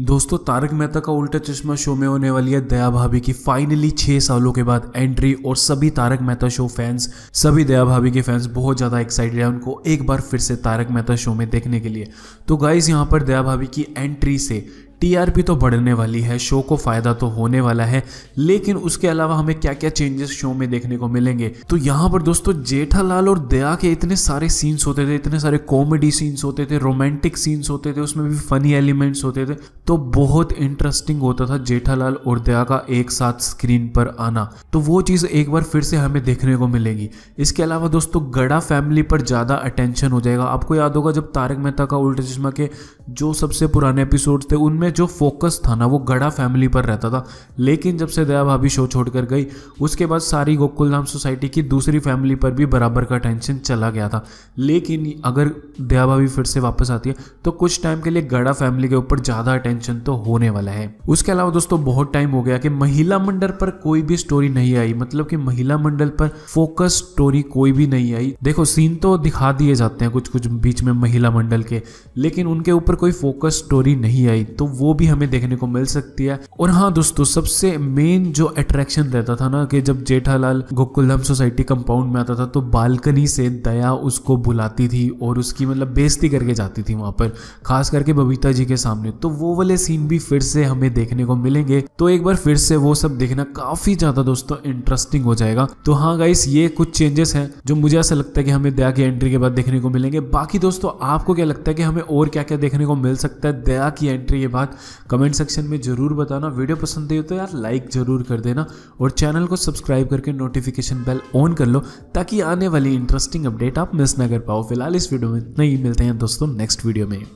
दोस्तों तारक मेहता का उल्टा चश्मा शो में होने वाली है दया भाभी की फाइनली छह सालों के बाद एंट्री और सभी तारक मेहता शो फैंस सभी दया भाभी के फैंस बहुत ज़्यादा एक्साइटेड है उनको एक बार फिर से तारक मेहता शो में देखने के लिए तो गाइज यहाँ पर दया भाभी की एंट्री से टीआरपी तो बढ़ने वाली है शो को फायदा तो होने वाला है लेकिन उसके अलावा हमें क्या क्या चेंजेस शो में देखने को मिलेंगे तो यहाँ पर दोस्तों जेठालाल और दया के इतने सारे सीन्स होते थे इतने सारे कॉमेडी सीन्स होते थे रोमांटिक सीन्स होते थे उसमें भी फनी एलिमेंट्स होते थे तो बहुत इंटरेस्टिंग होता था जेठालाल और दया का एक साथ स्क्रीन पर आना तो वो चीज़ एक बार फिर से हमें देखने को मिलेगी इसके अलावा दोस्तों गड़ा फैमिली पर ज़्यादा अटेंशन हो जाएगा आपको याद होगा जब तारक मेहता का उल्टा चश्मा के जो सबसे पुराने एपिसोड थे उनमें जो फोकस था ना वो गड़ा फैमिली पर रहता था लेकिन जब से दया भाभी शो छोड़कर गई उसके बाद सारी गोकुल धाम सोसाइटी की दूसरी फैमिली पर भी बराबर का टेंशन चला गया था लेकिन अगर दया भाभी फिर से वापस आती है तो कुछ टाइम के लिए गड़ा फैमिली के ऊपर ज़्यादा अटेंशन मेंशन तो होने वाला है उसके अलावा दोस्तों बहुत टाइम हो गया कि महिला मंडल पर कोई भी स्टोरी नहीं आई मतलब कि महिला मंडल पर फोकस स्टोरी कोई भी नहीं आई देखो सीन तो दिखा दिए जाते हैं कुछ कुछ बीच में महिला मंडल के लेकिन उनके ऊपर कोई फोकस स्टोरी नहीं आई तो वो भी हमें देखने को मिल सकती है और हाँ दोस्तों सबसे मेन जो अट्रैक्शन रहता था ना कि जब जेठालाल गोकुलधाम सोसाइटी कंपाउंड में आता था तो बालकनी से दया उसको बुलाती थी और उसकी मतलब बेइज्जती करके जाती थी वहां पर खास करके बबीता जी के सामने तो वो वाले सीन भी फिर से हमें देखने को मिलेंगे तो एक बार फिर से वो सब देखना काफी ज्यादा दोस्तों इंटरेस्टिंग हो जाएगा तो हाँ गाइस ये कुछ चेंजेस हैं जो मुझे ऐसा लगता है कि हमें दया की एंट्री के बाद देखने को मिलेंगे बाकी दोस्तों आपको क्या लगता है कि हमें और क्या क्या देखने को मिल सकता है दया की एंट्री के बाद कमेंट सेक्शन में जरूर बताना वीडियो पसंद आई तो यार लाइक जरूर कर देना और चैनल को सब्सक्राइब करके नोटिफिकेशन बेल ऑन कर लो ताकि आने वाली इंटरेस्टिंग अपडेट आप मिस ना कर पाओ फिलहाल इस वीडियो में इतना ही मिलते हैं दोस्तों नेक्स्ट वीडियो में